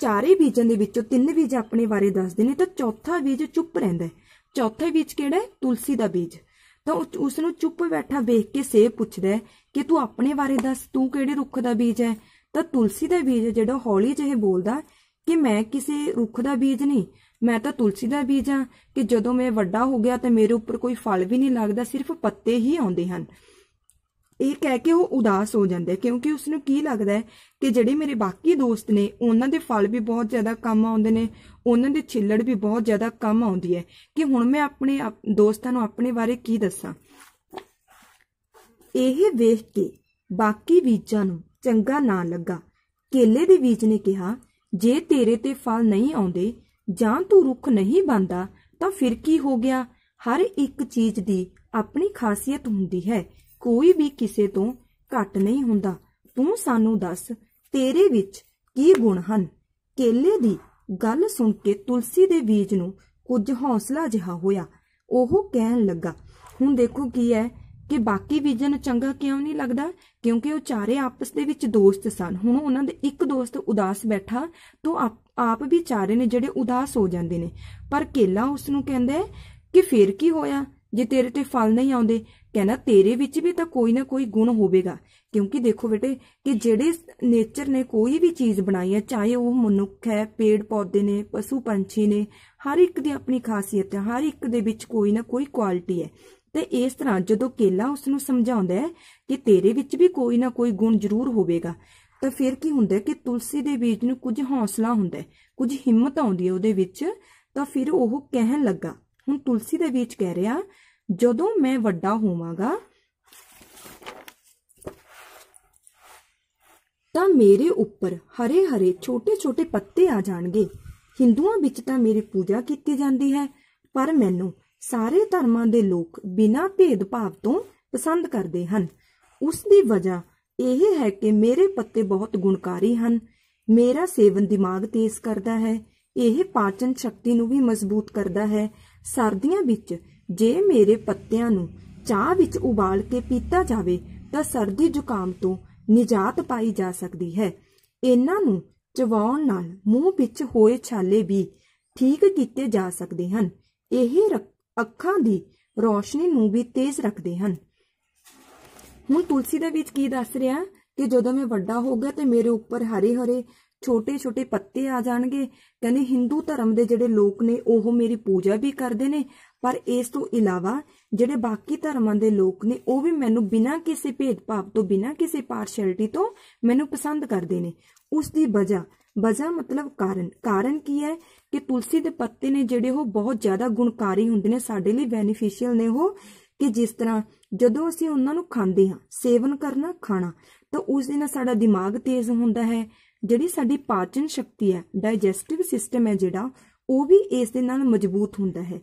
ਚਾਰੇ ਬੀਜਾਂ ਦੇ ਵਿੱਚੋਂ ਤਿੰਨ ਬੀਜ ਆਪਣੇ ਬਾਰੇ ਦੱਸਦੇ ਨੇ ਤਾਂ ਚੌਥਾ ਬੀਜ ਚੁੱਪ ਰਹਿੰਦਾ ਹੈ ਚੌਥੇ ਬੀਜ ਕਿਹੜਾ ਹੈ ਤੁਲਸੀ ਦਾ ਬੀਜ ਤਾਂ ਉਸ ਨੂੰ ਚੁੱਪ ਬੈਠਾ ਵੇਖ ਕੇ ਸੇਬ ਪੁੱਛਦਾ ਹੈ ਕਿ ਤੂੰ ਆਪਣੇ ਬਾਰੇ ਦੱਸ ਤੂੰ ਕਿਹੜੇ ਰੁੱਖ ਦਾ ਬੀਜ ਹੈ ਤਾਂ ਤੁਲਸੀ ਦਾ ਬੀਜ ਜਿਹੜਾ ਹੌਲੀ ਜਿਹੇ ਬੋਲਦਾ ਕਿ ਮੈਂ ਕਿਸੇ ਰੁੱਖ ਦਾ ਬੀਜ ਨਹੀਂ ਮੈਂ ਤਾਂ ਤੁਲਸੀ ਦਾ ਬੀਜ ਹਾਂ ਕਿ ਜਦੋਂ ਮੈਂ ਵੱਡਾ ਹੋ ਗਿਆ ਤਾਂ ਮੇਰੇ ਉੱਪਰ ਕੋਈ ਫਲ ਵੀ ਨਹੀਂ ਲੱਗਦਾ ਸਿਰਫ ਪੱਤੇ ਹੀ ਆਉਂਦੇ ਹਨ ਇਹ ਕਹਿ ਕੇ ਉਹ ਉਦਾਸ ਹੋ ਜਾਂਦੇ ਕਿਉਂਕਿ ਉਸ ਨੂੰ ਕੀ ਲੱਗਦਾ ਹੈ ਕਿ ਜਿਹੜੇ ਮੇਰੇ ਬਾਕੀ ਦੋਸਤ ਨੇ ਉਹਨਾਂ ਦੇ ਫਲ ਵੀ ਬਹੁਤ ਜ਼ਿਆਦਾ ਕੰਮ ਆਉਂਦੇ ਨੇ ਉਹਨਾਂ ਦੇ ਛਿੱਲੜ ਵੀ ਬਹੁਤ ਜ਼ਿਆਦਾ ਕੰਮ ਆਉਂਦੀ ਹੈ ਕਿ ਹੁਣ ਮੈਂ ਆਪਣੇ ਦੋਸਤਾਂ ਨੂੰ ਆਪਣੇ ਬਾਰੇ ਕੀ ਦੱਸਾਂ ਇਹ ਵੇਖ ਕੇ ਬਾਕੀ ਬੀਜਾਂ ਨੂੰ ਚੰਗਾ ਨਾ ਲੱਗਾ ਕੇਲੇ ਦੇ ਬੀਜ ਨੇ ਕਿਹਾ ਜੇ ਤੇਰੇ ਤੇ ਫਲ ਨਹੀਂ ਆਉਂਦੇ ਜਾਂ ਤੂੰ ਰੁੱਖ ਨਹੀਂ ਬਣਦਾ ਤਾਂ ਫਿਰ ਕੀ ਹੋ ਗਿਆ ਹਰ ਇੱਕ ਚੀਜ਼ ਦੀ ਆਪਣੀ ਖਾਸੀਅਤ ਹੁੰਦੀ ਹੈ ਕੋਈ ਵੀ ਕਿਸੇ ਤੋਂ ਘੱਟ ਨਹੀਂ ਹੁੰਦਾ ਤੂੰ ਸਾਨੂੰ ਦੱਸ ਤੇਰੇ ਵਿੱਚ ਕੀ ਗੁਣ ਹਨ ਕੇਲੇ ਦੀ ਗੱਲ ਸੁਣ ਕੇ ਤੁਲਸੀ ਦੇ ਬੀਜ ਨੂੰ ਕੁਝ ਹੌਸਲਾ ਜਿਹਾ ਹੋਇਆ ਉਹ ਕਹਿਣ ਲੱਗਾ ਹੁਣ ਦੇਖੋ ਕੀ ਹੈ ਕਿ ਬਾਕੀ ਬੀਜਨ ਚੰਗਾ ਕਿਉਂ ਨਹੀਂ ਲੱਗਦਾ ਕਿਉਂਕਿ ਉਹ ਚਾਰੇ ਆਪਸ ਦੇ ਵਿੱਚ ਦੋਸਤ ਸਨ ਹੁਣ ਉਹਨਾਂ ਦੇ ਇੱਕ ਦੋਸਤ ਉਦਾਸ ਬੈਠਾ ਤੋਂ ਆਪ ਵੀ ਚਾਰੇ ਨੇ ਜਿਹੜੇ ਉਦਾਸ ਹੋ ਜਾਂਦੇ ਨੇ ਪਰ ਕੇਲਾ ਉਸ ਨੂੰ ਕਹਿੰਦਾ ਕਿ ਫੇਰ ਕੀ ਹੋਇਆ ਜੇ ਤੇਰੇ ਤੇ ਫਲ ਨਹੀਂ ਆਉਂਦੇ ਕਹਿੰਦਾ ਤੇਰੇ ਵਿੱਚ ਵੀ ਤਾਂ ਕੋਈ ਨਾ ਕੋਈ ਗੁਣ ਹੋਵੇਗਾ ਕਿਉਂਕਿ ਦੇਖੋ ਬੇਟੇ ਕਿ ਜਿਹੜੇ ਨੇਚਰ ਨੇ ਕੋਈ ਵੀ ਚੀਜ਼ ਬਣਾਈ ਹੈ ਚਾਹੇ ਉਹ ਮਨੁੱਖ ਹੈ ਪੇੜ ਪੌਦੇ ਨੇ ਪਸ਼ੂ ਪੰਛੀ ਨੇ ਹਰ ਇੱਕ ਦੀ ਆਪਣੀ ਖਾਸੀਅਤ ਹੈ ਹਰ ਇੱਕ ਦੇ ਵਿੱਚ ਕੋਈ ਨਾ ਕੋਈ ਕੁਆਲਿਟੀ ਹੈ ਤੇ ਇਸ ਤਰ੍ਹਾਂ ਜਦੋਂ ਕੇਲਾ ਉਸ ਨੂੰ ਸਮਝਾਉਂਦਾ ਹੈ ਕਿ ਤੇਰੇ ਵਿੱਚ ਵੀ ਕੋਈ ਨਾ ਕੋਈ ਗੁਣ ਜ਼ਰੂਰ ਹੋਵੇਗਾ ਤਾਂ ਫਿਰ ਕੀ ਹੁੰਦਾ ਕਿ ਤੁਲਸੀ ਦੇ ਬੀਜ ਨੂੰ ਕੁਝ ਹੌਸਲਾ ਹੁੰਦਾ ਹੈ ਕੁਝ ਹਿੰਮਤ ਆਉਂਦੀ ਹੈ ਉਹਦੇ ਵਿੱਚ ਤਾਂ ਫਿਰ ਉਹ ਕਹਿਣ ਲੱਗਾ ਹੁਣ ਤੁਲਸੀ ਦੇ ਵਿੱਚ ਕਹਿ ਰਿਹਾ ਜਦੋਂ ਮੈਂ ਵੱਡਾ ਹੋਵਾਂਗਾ ਤਾਂ ਮੇਰੇ ਉੱਪਰ ਹਰੇ ਹਰੇ ਛੋਟੇ ਛੋਟੇ ਪੱਤੇ ਆ ਜਾਣਗੇ ਹਿੰਦੂਆਂ ਵਿੱਚ ਤਾਂ ਮੇਰੀ ਪੂਜਾ ਕੀਤੀ ਜਾਂਦੀ ਹੈ ਪਰ ਮੈਨੂੰ ਸਾਰੇ ਧਰਮਾਂ ਦੇ ਲੋਕ ਬਿਨਾਂ ਭੇਦਭਾਵ ਤੋਂ ਪਸੰਦ ਕਰਦੇ ਹਨ ਉਸ ਦੀ ਵਜ੍ਹਾ ਇਹ ਹੈ ਕਿ ਮੇਰੇ ਪੱਤੇ ਬਹੁਤ ਗੁਣਕਾਰੀ ਹਨ ਮੇਰਾ ਸੇਵਨ ਦਿਮਾਗ ਤੇਜ਼ ਕਰਦਾ ਹੈ ਇਹ ਪਾਚਨ ਸ਼ਕਤੀ ਨੂੰ ਵੀ ਮਜ਼ਬੂਤ ਕਰਦਾ ਹੈ ਸਰਦੀਆਂ ਵਿੱਚ ਜੇ ਮੇਰੇ ਪੱਤਿਆਂ ਨੂੰ ਚਾਹ ਵਿੱਚ ਉਬਾਲ ਕੇ ਪੀਤਾ ਜਾਵੇ ਤਾਂ ਸਰਦੀ ਜ਼ੁਕਾਮ ਤੋਂ ਨਿਜਾਤ ਪਾਈ ਜਾ ਸਕਦੀ ਹੈ ਇਹਨਾਂ ਨੂੰ ਚਵਾਉਣ ਨਾਲ ਮੂੰਹ ਵਿੱਚ ਹੋਏ ਛਾਲੇ ਵੀ ਠੀਕ ਕੀਤੇ ਜਾ ਸਕਦੇ ਹਨ ਇਹ ਅੱਖਾਂ ਦੀ ਰੋਸ਼ਨੀ ਨੂੰ ਵੀ ਤੇਜ਼ ਰੱਖਦੇ ਹਨ ਹੁਣ ਤੁਲਸੀ ਦੇ ਵਿੱਚ ਕੀ ਦੱਸ ਰਿਹਾ ਕਿ ਜਦੋਂ ਮੈਂ ਵੱਡਾ ਹੋ ਗਿਆ ਤੇ ਮੇਰੇ ਉੱਪਰ ਹਰੇ ਹਰੇ ਛੋਟੇ-ਛੋਟੇ ਪੱਤੇ ਆ ਜਾਣਗੇ ਕਹਿੰਦੇ Hindu ਧਰਮ ਦੇ ਜਿਹੜੇ ਲੋਕ ਨੇ ਉਹ ਮੇਰੀ ਪੂਜਾ ਵੀ ਕਰਦੇ ਨੇ ਪਰ ਇਸ ਤੋਂ ਇਲਾਵਾ ਜਿਹੜੇ ਬਾਕੀ ਧਰਮਾਂ ਦੇ ਲੋਕ ਨੇ ਉਹ ਵੀ ਮੈਨੂੰ ਬਿਨਾਂ ਕਿਸੇ ਭੇਦਭਾਵ ਤੋਂ ਬਿਨਾਂ ਕਿਸੇ ਪਾਰਸ਼ੈਲਿਟੀ ਤੋਂ ਮੈਨੂੰ ਪਸੰਦ ਕਰਦੇ ਨੇ ਉਸ ਦੀ ਵਜ੍ਹਾ ਵਜ੍ਹਾ ਮਤਲਬ ਕਾਰਨ ਕਾਰਨ ਕੀ ਹੈ ਕਿ ਤੁਲਸੀ ਦੇ ਪੱਤੇ ਨੇ ਜਿਹੜੇ ਉਹ ਬਹੁਤ ਜ਼ਿਆਦਾ ਗੁਣਕਾਰੀ ਹੁੰਦੇ ਨੇ ਸਾਡੇ ਲਈ ਬੈਨੀਫੀਸ਼ੀਅਲ ਨੇ ਉਹ ਕਿ ਜਿਸ ਤਰ੍ਹਾਂ ਜਦੋਂ ਅਸੀਂ ਉਹਨਾਂ ਨੂੰ ਖਾਂਦੇ ਹਾਂ ਸੇਵਨ ਕਰਨਾ ਖਾਣਾ ਤਾਂ ਉਸ ਦਿਨ ਸਾਡਾ ਦਿਮਾਗ ਤੇਜ਼ ਹੁੰਦਾ ਹੈ ਜਿਹੜੀ ਸਾਡੀ ਪਾਚਨ ਸ਼ਕਤੀ ਹੈ ਡਾਈਜੈਸਟਿਵ ਸਿਸਟਮ ਹੈ ਜਿਹੜਾ ਉਹ ਵੀ ਇਸ ਦੇ ਨਾਲ ਮਜ਼ਬੂਤ ਹੁੰਦਾ ਹੈ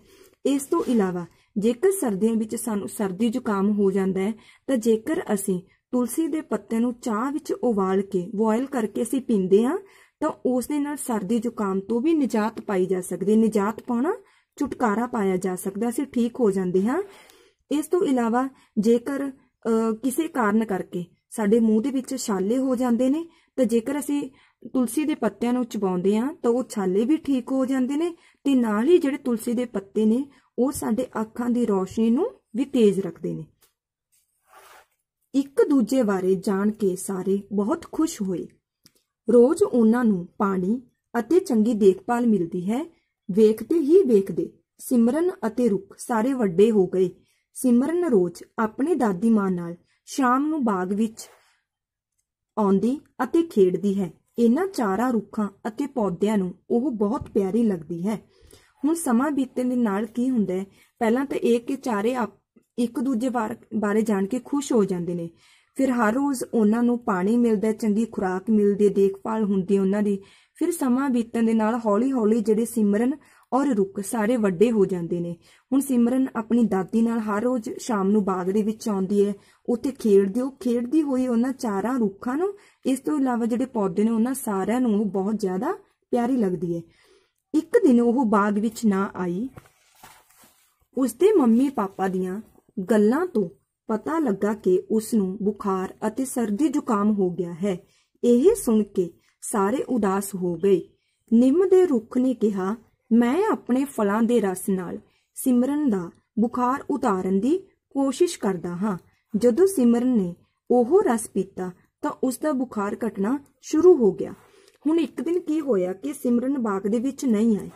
ਇਸ ਤੋਂ ਇਲਾਵਾ ਜੇਕਰ ਸਰਦੀਆਂ ਵਿੱਚ ਸਾਨੂੰ ਸਰਦੀ ਜ਼ੁਕਾਮ ਹੋ ਜਾਂਦਾ ਹੈ ਤਾਂ ਜੇਕਰ ਅਸੀਂ ਤੁਲਸੀ ਦੇ ਪੱਤੇ ਨੂੰ ਚਾਹ ਵਿੱਚ ਉਬਾਲ ਕੇ ਬੋਇਲ ਕਰਕੇ ਅਸੀਂ ਪੀਂਦੇ ਹਾਂ ਤਾਂ ਉਸ ਦੇ ਨਾਲ ਸਰਦੀ ਜ਼ੁਕਾਮ ਤੋਂ ਵੀ ਨਿਜਾਤ ਪਾਈ ਜਾ ਸਕਦੀ ਨਿਜਾਤ ਪਾਉਣਾ ਛੁਟਕਾਰਾ ਪਾਇਆ ਜਾ ਸਕਦਾ ਅਸੀਂ ਠੀਕ ਹੋ ਜਾਂਦੇ ਹਾਂ ਇਸ ਤੋਂ ਇਲਾਵਾ ਜੇਕਰ ਕਿਸੇ ਕਾਰਨ ਕਰਕੇ ਸਾਡੇ ਮੂੰਹ ਦੇ ਵਿੱਚ ਛਾਲੇ ਹੋ ਜਾਂਦੇ ਨੇ ਤਾਂ ਜੇਕਰ ਅਸੀਂ ਤੁਲਸੀ ਦੇ ਪੱਤਿਆਂ ਨੂੰ ਚਬਾਉਂਦੇ ਆ ਤਾਂ ਉਹ ਛਾਲੇ ਵੀ ਠੀਕ ਹੋ ਜਾਂਦੇ ਨੇ ਤੇ ਨਾਲ ਹੀ ਜਿਹੜੇ ਤੁਲਸੀ ਦੇ ਪੱਤੇ ਨੇ ਉਹ ਸਾਡੇ ਅੱਖਾਂ ਦੀ ਰੌਸ਼ਨੀ ਨੂੰ ਵੀ ਤੇਜ਼ ਰੱਖਦੇ ਨੇ ਇੱਕ ਦੂਜੇ ਬਾਰੇ ਜਾਣ ਕੇ ਸਾਰੇ ਬਹੁਤ ਖੁਸ਼ ਹੋਏ ਰੋਜ਼ ਉਹਨਾਂ ਨੂੰ ਪਾਣੀ ਅਤੇ ਚੰਗੀ ਦੇਖਭਾਲ ਮਿਲਦੀ ਹੈ ਵੇਖਦੇ ਹੀ ਵੇਖਦੇ ਸਿਮਰਨ ਅਤੇ ਰੁੱਖ ਸਾਰੇ ਵੱਡੇ ਹੋ ਗਏ ਸਿਮਰਨ ਰੋਜ਼ ਆਪਣੇ ਦਾਦੀ ਮਾਂ ਨਾਲ ਸ਼ਾਮ ਨੂੰ ਬਾਗ ਵਿੱਚ ਆਉਂਦੀ ਅਤੇ ਖੇਡਦੀ ਹੈ ਇਹਨਾਂ ਚਾਰਾਂ ਰੁੱਖਾਂ ਅਤੇ ਪੌਦਿਆਂ ਨੂੰ ਉਹ ਬਹੁਤ ਪਿਆਰੀ ਲੱਗਦੀ ਹੈ ਹੁਣ ਸਮਾਂ ਬੀਤਣ ਦੇ ਨਾਲ ਕੀ ਹੁੰਦਾ ਹੈ ਪਹਿਲਾਂ ਤਾਂ ਇਹ ਕਿ ਚਾਰੇ ਇੱਕ ਦੂਜੇ ਬਾਰੇ ਜਾਣ ਕੇ ਖੁਸ਼ ਹੋ ਜਾਂਦੇ ਨੇ ਫਿਰ ਹਰ ਰੋਜ਼ ਉਹਨਾਂ ਨੂੰ ਪਾਣੀ ਮਿਲਦਾ ਚੰਗੀ ਖੁਰਾਕ ਮਿਲਦੀ ਦੇਖਭਾਲ ਹੁੰਦੀ ਉਹਨਾਂ ਦੀ ਫਿਰ ਸਮਾਂ ਬੀਤਣ ਦੇ ਨਾਲ ਹੌਲੀ-ਹੌਲੀ ਜਿਹੜੇ ਸਿਮਰਨ ਔਰ ਰੁੱਖ ਸਾਰੇ ਵੱਡੇ ਹੋ ਜਾਂਦੇ ਨੇ ਹੁਣ ਸਿਮਰਨ ਆਪਣੀ ਦਾਦੀ ਨਾਲ ਹਰ ਰੋਜ਼ ਸ਼ਾਮ ਨੂੰ ਬਾਗ ਦੇ ਵਿੱਚ ਆਉਂਦੀ ਹੈ ਉੱਥੇ ਖੇਡਦੀ ਉਹ ਖੇਡਦੀ ਹੋਈ ਉਹਨਾਂ ਚਾਰਾਂ ਰੁੱਖਾਂ ਨੂੰ ਇਸ ਤੋਂ ਇਲਾਵਾ ਜਿਹੜੇ ਪੌਦੇ ਨੇ ਉਹਨਾਂ ਸਾਰਿਆਂ ਨੂੰ ਉਹ ਬਹੁਤ ਜ਼ਿਆਦਾ ਪਿਆਰੀ ਲੱਗਦੀ ਹੈ ਇੱਕ ਦਿਨ ਉਹ ਬਾਗ ਵਿੱਚ ਨਾ ਆਈ ਉਸਦੇ ਮੰਮੀ ਪਾਪਾ ਦੀਆਂ ਗੱਲਾਂ ਤੋਂ ਪਤਾ ਲੱਗਾ ਕਿ ਉਸ ਨੂੰ ਬੁਖਾਰ ਅਤੇ ਸਰਦੀ ਜ਼ੁਕਾਮ ਹੋ ਗਿਆ ਹੈ ਇਹ ਸੁਣ ਕੇ ਸਾਰੇ ਉਦਾਸ ਹੋ ਗਏ ਨਿੰਮ ਦੇ ਰੁੱਖ ਨੇ ਕਿਹਾ ਮੈਂ ਆਪਣੇ ਫਲਾਂ ਦੇ ਰਸ ਨਾਲ ਸਿਮਰਨ ਦਾ ਬੁਖਾਰ ਉਤਾਰਨ ਦੀ ਕੋਸ਼ਿਸ਼ ਕਰਦਾ ਹਾਂ ਜਦੋਂ ਸਿਮਰਨ ਨੇ ਉਹ ਰਸ ਪੀਤਾ ਤਾਂ ਉਸ ਦਾ ਬੁਖਾਰ ਘਟਣਾ ਸ਼ੁਰੂ ਹੋ ਗਿਆ ਹੁਣ ਇੱਕ ਦਿਨ ਕੀ ਹੋਇਆ ਕਿ ਸਿਮਰਨ ਬਾਗ ਦੇ ਵਿੱਚ ਨਹੀਂ ਆਈ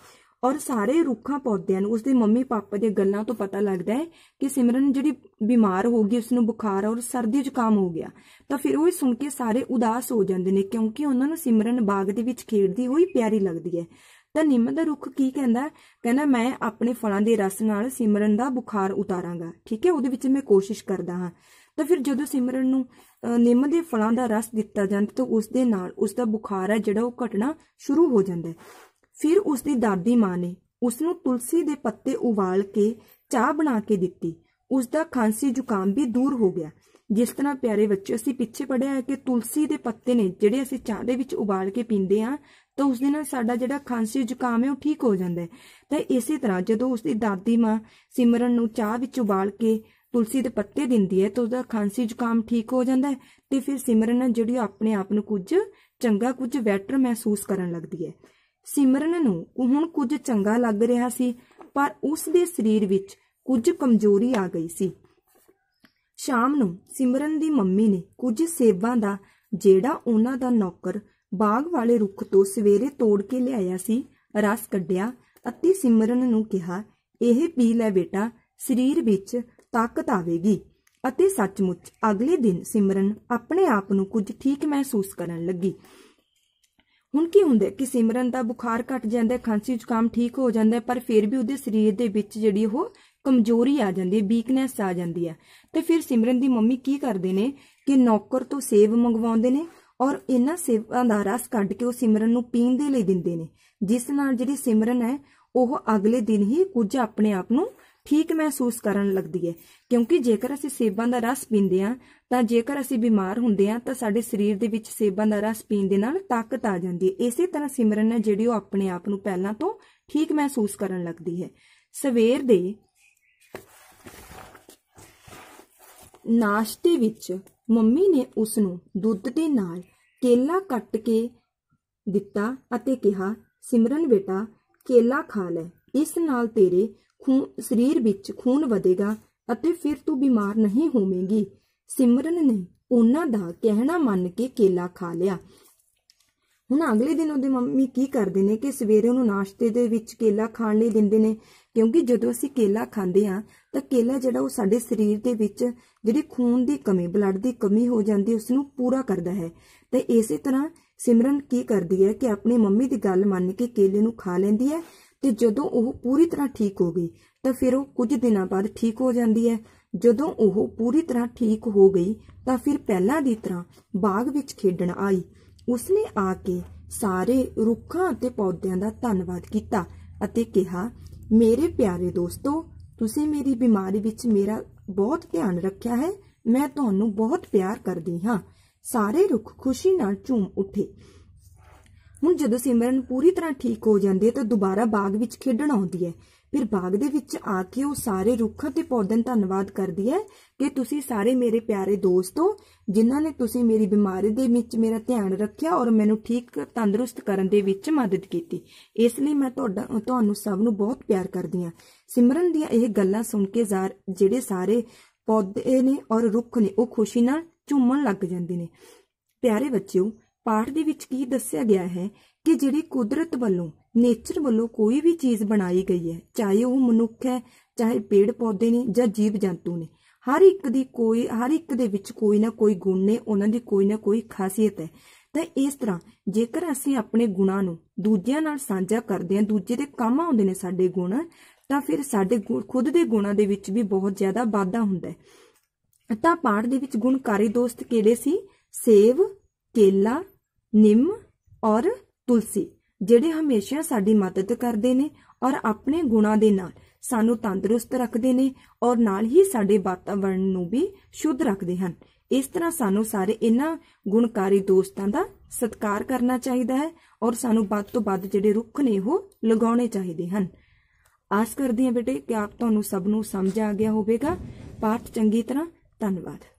ਔਰ ਸਾਰੇ ਰੁੱਖਾਂ ਪੌਦਿਆਂ ਨੂੰ ਉਸਦੇ ਮੰਮੀ ਪਾਪਾ ਦੇ ਗੱਲਾਂ ਤੋਂ ਪਤਾ ਲੱਗਦਾ ਹੈ ਕਿ ਸਿਮਰਨ ਜਿਹੜੀ ਬਿਮਾਰ ਹੋ ਗਈ ਉਸ ਨੂੰ ਬੁਖਾਰ ਔਰ ਸਰਦੀ ਜ਼ੁਕਾਮ ਹੋ ਗਿਆ ਤਾਂ ਫਿਰ ਉਹ ਇਹ ਸੁਣ ਕੇ ਸਾਰੇ ਉਦਾਸ ਹੋ ਜਾਂਦੇ ਨੇ ਕਿਉਂਕਿ ਉਹਨਾਂ ਨੂੰ ਸਿਮਰਨ ਬਾਗ ਦੇ ਵਿੱਚ ਖੇਡਦੀ ਹੋਈ ਪਿਆਰੀ ਲੱਗਦੀ ਹੈ ਤਾਂ ਨਿੰਮ ਦਾ ਰੁੱਖ ਕੀ ਕਹਿੰਦਾ ਕਹਿੰਦਾ ਮੈਂ ਆਪਣੇ ਫਲਾਂ ਦੇ ਰਸ ਨਾਲ ਸਿਮਰਨ ਦਾ ਬੁਖਾਰ ਉਤਾਰਾਂਗਾ ਠੀਕ ਹੈ ਉਹਦੇ ਵਿੱਚ ਮੈਂ ਕੋਸ਼ਿਸ਼ ਕਰਦਾ ਹਾਂ ਤਾਂ ਫਿਰ ਜਦੋਂ ਸਿਮਰਨ ਨੂੰ ਨਿੰਮ ਦੇ ਫਲਾਂ ਦਾ ਰਸ ਦਿੱਤਾ ਜਾਂਦਾ ਤਾਂ ਉਸ ਦੇ ਨਾਲ ਉਸ ਦਾ ਬੁਖਾਰ ਹੈ ਜਿਹੜਾ ਉਹ ਘਟਣਾ ਸ਼ੁਰੂ ਹੋ ਜਾਂਦਾ ਫਿਰ ਉਸ ਦੀ ਦਾਦੀ ਮਾਂ ਨੇ ਉਸ ਨੂੰ ਤੁਲਸੀ ਦੇ ਪੱਤੇ ਉਬਾਲ ਕੇ ਚਾਹ ਬਣਾ ਕੇ ਦਿੱਤੀ ਉਸ ਦਾ ਖਾਂਸੀ ਜ਼ੁਕਾਮ ਵੀ ਦੂਰ ਹੋ ਗਿਆ ਜਿਸ ਤਰ੍ਹਾਂ ਪਿਆਰੇ ਬੱਚੇ ਅਸੀਂ ਪਿੱਛੇ ਪੜਿਆ ਹੈ ਕਿ ਤੁਲਸੀ ਦੇ ਪੱਤੇ ਨੇ ਜਿਹੜੇ ਅਸੀਂ ਚਾਹ ਦੇ ਵਿੱਚ ਉਬਾਲ ਕੇ ਪੀਂਦੇ ਆ ਤਾਂ ਉਸ ਦੇ ਨਾਲ ਸਾਡਾ ਜਿਹੜਾ ਖਾਂਸੀ ਜ਼ੁਕਾਮ ਹੈ ਉਹ ਠੀਕ ਹੋ ਜਾਂਦਾ ਹੈ ਤਾਂ ਇਸੇ ਤਰ੍ਹਾਂ ਜਦੋਂ ਉਸ ਦੀ ਦਾਦੀ ਮਾਂ ਸਿਮਰਨ ਨੂੰ ਚਾਹ ਵਿੱਚ ਉਬਾਲ ਕੇ ਤੁਲਸੀ ਦੇ ਪੱਤੇ ਦਿੰਦੀ ਹੈ ਤਾਂ ਉਹਦਾ ਖਾਂਸੀ ਜ਼ੁਕਾਮ ਠੀਕ ਹੋ ਜਾਂਦਾ ਹੈ ਤੇ ਫਿਰ ਸਿਮਰਨ ਜਿਹੜੀ ਆਪਣੇ ਆਪ ਨੂੰ ਕੁਝ ਚੰਗਾ ਕੁਝ ਬੈਟਰ ਮਹਿਸੂਸ ਕਰਨ ਲੱਗਦੀ ਹੈ ਸਿਮਰਨ ਨੂੰ ਹੁਣ ਕੁਝ ਚੰਗਾ ਲੱਗ ਰਿਹਾ ਸੀ ਪਰ ਉਸ ਦੇ ਸਰੀਰ ਵਿੱਚ ਕੁਝ ਕਮਜ਼ੋਰੀ ਆ ਗਈ ਸੀ ਸ਼ਾਮ ਨੂੰ ਸਿਮਰਨ ਦੀ ਮੰਮੀ ਨੇ ਕੁਝ ਸੇਵਾਂ ਦਾ ਜਿਹੜਾ ਉਹਨਾਂ ਦਾ ਨੌਕਰ ਬਾਗ ਵਾਲੇ ਰੁੱਖ ਤੋਂ ਸਵੇਰੇ ਤੋੜ ਕੇ ਲਿਆਇਆ ਸੀ ਰਸ ਕੱਢਿਆ ਅਤੇ ਸਿਮਰਨ ਨੂੰ ਕਿਹਾ ਇਹ ਪੀ ਲੈ ਬੇਟਾ ਸਰੀਰ ਵਿੱਚ ਤਾਕਤ ਆਵੇਗੀ ਅਤੇ ਸੱਚਮੁੱਚ ਅਗਲੇ ਦਿਨ ਸਿਮਰਨ ਆਪਣੇ ਆਪ ਨੂੰ ਕੁਝ ਠੀਕ ਮਹਿਸੂਸ ਕਰਨ ਲੱਗੀ ਹੁਣ ਕੀ ਹੁੰਦਾ ਕਿ ਸਿਮਰਨ ਦਾ ਬੁਖਾਰ ਘਟ ਜਾਂਦਾ ਖਾਂਸੀ ਜ਼ੁਕਾਮ ਠੀਕ ਹੋ ਜਾਂਦਾ ਪਰ ਫਿਰ ਵੀ ਉਹਦੇ ਸਰੀਰ ਦੇ ਵਿੱਚ ਜਿਹੜੀ ਉਹ ਕਮਜ਼ੋਰੀ ਆ ਜਾਂਦੀ ਹੈ ਵੀਕਨੈਸ ਆ ਜਾਂਦੀ ਹੈ ਤੇ ਫਿਰ ਸਿਮਰਨ ਦੀ ਮੰਮੀ ਕੀ ਕਰਦੇ ਨੇ ਕਿ ਨੌਕਰ ਤੋਂ ਸੇਵ ਮੰਗਵਾਉਂਦੇ ਨੇ ਔਰ ਇਹਨਾਂ ਸੇਵਾਂ ਦਾ ਰਸ ਕੱਢ ਕੇ ਉਹ ਸਿਮਰਨ ਨੂੰ ਪੀਣ ਦੇ ਲਈ ਦਿੰਦੇ ਨੇ ਜਿਸ ਨਾਲ ਜਿਹੜੀ ਸਿਮਰਨ ਹੈ ਉਹ ਅਗਲੇ ਦਿਨ ਹੀ ਕੁਝ ਆਪਣੇ ਆਪ ਨੂੰ ਠੀਕ ਮਹਿਸੂਸ ਕਰਨ ਲੱਗਦੀ ਹੈ ਕਿਉਂਕਿ ਜੇਕਰ ਅਸੀਂ ਸੇਬਾਂ ਦਾ ਰਸ ਪੀਂਦੇ ਆ ਤਾਂ ਜੇਕਰ ਅਸੀਂ ਬਿਮਾਰ ਹੁੰਦੇ ਆ ਤਾਂ ਸਾਡੇ ਸਰੀਰ ਦੇ ਵਿੱਚ ਸੇਬਾਂ ਦਾ ਰਸ ਪੀਣ ਦੇ ਨਾਲ ਤਾਕਤ ਆ ਜਾਂਦੀ ਹੈ ਇਸੇ ਤਰ੍ਹਾਂ ਸਿਮਰਨ ਹੈ ਜਿਹੜੀ ਉਹ ਆਪਣੇ ਆਪ ਨੂੰ ਪਹਿਲਾਂ ਤੋਂ ਠੀਕ ਮਹਿਸੂਸ ਕਰਨ ਲੱਗਦੀ ਹੈ ਸਵੇਰ ਦੇ ਨਾਸ਼ਤੇ ਵਿੱਚ ਮੰਮੀ ਨੇ ਉਸ ਨੂੰ ਦੁੱਧ ਦੇ ਨਾਲ ਕੇਲਾ ਕੱਟ ਕੇ ਦਿੱਤਾ ਅਤੇ ਕਿਹਾ ਸਿਮਰਨ ਬੇਟਾ ਕੇਲਾ ਖਾ ਲੈ ਇਸ ਨਾਲ ਤੇਰੇ ਖੂਨ ਸਰੀਰ ਵਿੱਚ ਖੂਨ ਵਧੇਗਾ ਅਤੇ ਫਿਰ ਤੂੰ ਬਿਮਾਰ ਨਹੀਂ ਹੋਵੇਂਗੀ ਸਿਮਰਨ ਨੇ ਉਹਨਾਂ ਦਾ ਕਹਿਣਾ ਮੰਨ ਕੇ ਕੇਲਾ ਖਾ ਲਿਆ ਹੁਣ ਅਗਲੇ ਦਿਨ ਉਹਦੇ ਮੰਮੀ ਕੀ ਕਰਦੇ ਨੇ ਕਿ ਸਵੇਰੇ ਉਹਨੂੰ ਨਾਸ਼ਤੇ ਦੇ ਵਿੱਚ ਕੇਲਾ ਖਾਣ ਲਈ ਦਿੰਦੇ ਨੇ ਕਿਉਂਕਿ ਜਦੋਂ ਅਸੀਂ ਕੇਲਾ ਖਾਂਦੇ ਆ ਤਾਂ ਕੇਲਾ ਜਿਹੜਾ ਉਹ ਸਾਡੇ ਸਰੀਰ ਦੇ ਵਿੱਚ ਜਿਹੜੀ ਖੂਨ ਦੀ ਕਮੀ ਬਲੱਡ ਦੀ ਕਮੀ ਹੋ ਜਾਂਦੀ ਉਸ ਨੂੰ ਪੂਰਾ ਕਰਦਾ ਹੈ ਤੇ ਇਸੇ ਤਰ੍ਹਾਂ ਸਿਮਰਨ ਕੀ ਕਰਦੀ ਹੈ ਕਿ ਆਪਣੀ ਮੰਮੀ ਦੀ ਗੱਲ ਮੰਨ ਕੇ ਕੇਲੇ ਨੂੰ ਖਾ ਲੈਂਦੀ ਹੈ ਤੇ ਜਦੋਂ ਉਹ ਪੂਰੀ ਤਰ੍ਹਾਂ ਠੀਕ ਹੋ ਗਈ ਤਾਂ ਫਿਰ ਉਹ ਕੁਝ ਦਿਨਾਂ ਬਾਅਦ ਠੀਕ ਹੋ ਜਾਂਦੀ ਹੈ ਜਦੋਂ ਉਹ ਪੂਰੀ ਤਰ੍ਹਾਂ ਠੀਕ ਹੋ ਗਈ ਤਾਂ ਫਿਰ ਪਹਿਲਾਂ ਦੀ ਤਰ੍ਹਾਂ ਬਾਗ ਵਿੱਚ ਖੇਡਣ ਆਈ ਉਸਨੇ ਆ ਕੇ ਸਾਰੇ ਰੁੱਖਾਂ ਅਤੇ ਪੌਦਿਆਂ ਦਾ ਧੰਨਵਾਦ ਕੀਤਾ ਅਤੇ ਕਿਹਾ ਮੇਰੇ ਪਿਆਰੇ ਦੋਸਤੋ ਤੁਸੀਂ ਮੇਰੀ ਬਿਮਾਰੀ ਵਿੱਚ ਮੇਰਾ ਬਹੁਤ ਧਿਆਨ ਰੱਖਿਆ ਹੈ ਮੈਂ ਤੁਹਾਨੂੰ ਬਹੁਤ ਪਿਆਰ ਕਰਦੀ ਹਾਂ ਸਾਰੇ ਰੁੱਖ ਖੁਸ਼ੀ ਨਾਲ ਝੂਮ ਉੱਠੇ ਹੁਣ ਜਦੋਂ ਸਿਮਰਨ ਪੂਰੀ ਤਰ੍ਹਾਂ ਠੀਕ ਹੋ ਜਾਂਦੀ ਹੈ ਤਾਂ ਦੁਬਾਰਾ ਬਾਗ ਵਿੱਚ ਖੇਡਣ ਆਉਂਦੀ ਹੈ ਫਿਰ ਬਾਗ ਦੇ ਵਿੱਚ ਆ ਕੇ ਉਹ ਸਾਰੇ ਰੁੱਖ ਤੇ ਪੌਦਿਆਂ ਦਾ ਧੰਨਵਾਦ ਕਰਦੀ ਹੈ ਕਿ ਤੁਸੀਂ ਸਾਰੇ ਮੇਰੇ ਪਿਆਰੇ ਦੋਸਤੋ ਜਿਨ੍ਹਾਂ ਨੇ ਤੁਸੀਂ ਮੇਰੀ ਬਿਮਾਰੀ ਦੇ ਵਿੱਚ ਮੇਰਾ ਧਿਆਨ ਰੱਖਿਆ ਔਰ ਮੈਨੂੰ ਠੀਕ ਤੰਦਰੁਸਤ ਕਰਨ ਦੇ ਵਿੱਚ ਮਦਦ ਕੀਤੀ ਇਸ ਲਈ ਮੈਂ ਤੁਹਾਡਾ ਤੁਹਾਨੂੰ ਸਭ ਨੂੰ ਬਹੁਤ ਪਿਆਰ ਕਰਦੀ ਹਾਂ ਸਿਮਰਨ ਦੀਆਂ ਇਹ ਗੱਲਾਂ ਸੁਣ ਕੇ ਜਿਹੜੇ ਸਾਰੇ ਪੌਦੇ ਨੇ ਔਰ ਰੁੱਖ ਨੇ ਉਹ ਖੁਸ਼ੀ ਨਾਲ ਝੂਮਣ ਲੱਗ ਜਾਂਦੇ ਨੇ ਪਿਆਰੇ ਬੱਚਿਓ ਪਾਠ ਦੇ ਵਿੱਚ ਕੀ ਦੱਸਿਆ ਗਿਆ ਹੈ ਕਿ ਜਿਹੜੀ ਕੁਦਰਤ ਵੱਲੋਂ ਨੇਚਰ ਵੱਲੋਂ ਕੋਈ ਵੀ ਚੀਜ਼ ਬਣਾਈ ਗਈ ਹੈ ਚਾਹੇ ਉਹ ਮਨੁੱਖ ਹੈ ਚਾਹੇ ਪੇੜ ਪੌਦੇ ਨੇ ਜਾਂ ਜੀਵ ਜੰਤੂ ਨੇ ਹਰ ਇੱਕ ਦੀ ਕੋਈ ਹਰ ਇੱਕ ਦੇ ਵਿੱਚ ਕੋਈ ਨਾ ਕੋਈ ਗੁਣ ਨੇ ਉਹਨਾਂ ਦੀ ਕੋਈ ਨਾ ਕੋਈ ਖਾਸੀਅਤ ਹੈ ਤਾਂ ਇਸ ਤਰ੍ਹਾਂ ਜੇਕਰ ਅਸੀਂ ਆਪਣੇ ਗੁਣਾਂ ਨੂੰ ਦੂਜਿਆਂ ਨਾਲ ਸਾਂਝਾ ਕਰਦੇ ਹਾਂ ਦੂਜੇ ਦੇ ਕੰਮ ਆਉਂਦੇ ਨੇ ਸਾਡੇ ਗੁਣ ਤਾਂ ਫਿਰ ਸਾਡੇ ਖੁਦ ਦੇ ਗੁਣਾਂ ਦੇ ਵਿੱਚ ਵੀ ਬਹੁਤ ਜ਼ਿਆਦਾ ਵਾਧਾ ਹੁੰਦਾ ਹੈ ਤਾਂ ਪਾਠ ਦੇ ਵਿੱਚ ਗੁਣਕਾਰੀ ਦੋਸਤ ਕਿਹੜੇ ਸੀ ਸੇਵ ਕੇਲਾ ਨਿੰਮ ਔਰ ਤੁਲਸੀ ਜਿਹੜੇ ਹਮੇਸ਼ਾ ਸਾਡੀ ਮਦਦ ਕਰਦੇ ਨੇ ਔਰ ਆਪਣੇ ਗੁਣਾਂ ਦੇ ਨਾਲ ਸਾਨੂੰ ਤੰਦਰੁਸਤ ਰੱਖਦੇ ਨੇ ਔਰ ਨਾਲ ਹੀ ਸਾਡੇ ਵਾਤਾਵਰਣ ਨੂੰ ਵੀ ਸ਼ੁੱਧ ਰੱਖਦੇ ਹਨ ਇਸ ਤਰ੍ਹਾਂ ਸਾਨੂੰ ਸਾਰੇ ਇਹਨਾਂ ਗੁਣਕਾਰੀ ਦੋਸਤਾਂ ਦਾ ਸਤਿਕਾਰ ਕਰਨਾ ਚਾਹੀਦਾ ਹੈ ਔਰ ਸਾਨੂੰ ਵੱਧ ਤੋਂ ਵੱਧ ਜਿਹੜੇ ਰੁੱਖ ਨੇ ਉਹ ਲਗਾਉਣੇ ਚਾਹੀਦੇ ਹਨ ਆਸ ਕਰਦੀ ਹਾਂ ਬੇਟੇ ਕਿ ਆਪ ਤੁਹਾਨੂੰ ਸਭ ਨੂੰ ਸਮਝ ਆ ਗਿਆ ਹੋਵੇਗਾ ਪਾਠ ਚੰਗੀ ਤਰ੍ਹਾਂ ਧੰਨਵਾਦ